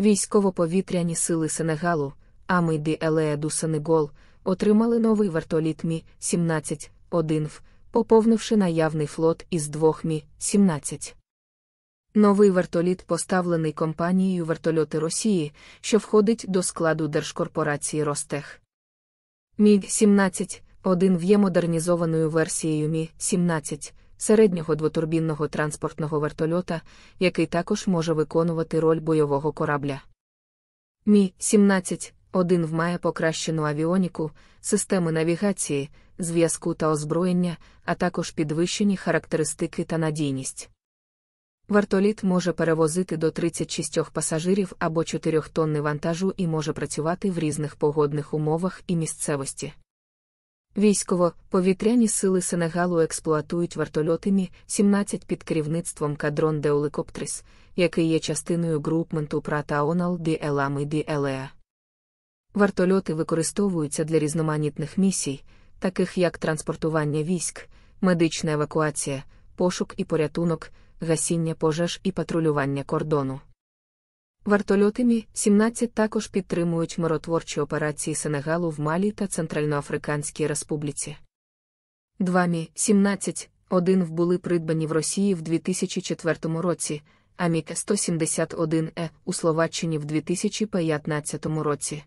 Військово-повітряні сили Сенегалу, Амейди Елееду Сенегол, отримали новий вертоліт Мі-17, 1 в, поповнивши наявний флот із двох Мі-17. Новий вертоліт поставлений компанією вертольоти Росії, що входить до складу держкорпорації Ростех. Міг 17 1 є модернізованою версією Мі-17 середнього двотурбінного транспортного вертольота, який також може виконувати роль бойового корабля. Мі 17 1 вмає покращену авіоніку, системи навігації, зв'язку та озброєння, а також підвищені характеристики та надійність. Вартоліт може перевозити до 36 пасажирів або 4 тонни вантажу і може працювати в різних погодних умовах і місцевості. Військово-повітряні сили Сенегалу експлуатують вертольоти Мі-17 під керівництвом кадрон Деоликоптрис, який є частиною групменту Пратаонал Ді Елами Ді Елеа. Вертольоти використовуються для різноманітних місій, таких як транспортування військ, медична евакуація, пошук і порятунок, гасіння пожеж і патрулювання кордону. Вертольоти Мі-17 також підтримують миротворчі операції Сенегалу в Малі та Центральноафриканській Республіці. Два Мі-17, один в були придбані в Росії в 2004 році, а Мік 171 Е у Словаччині в 2015 році.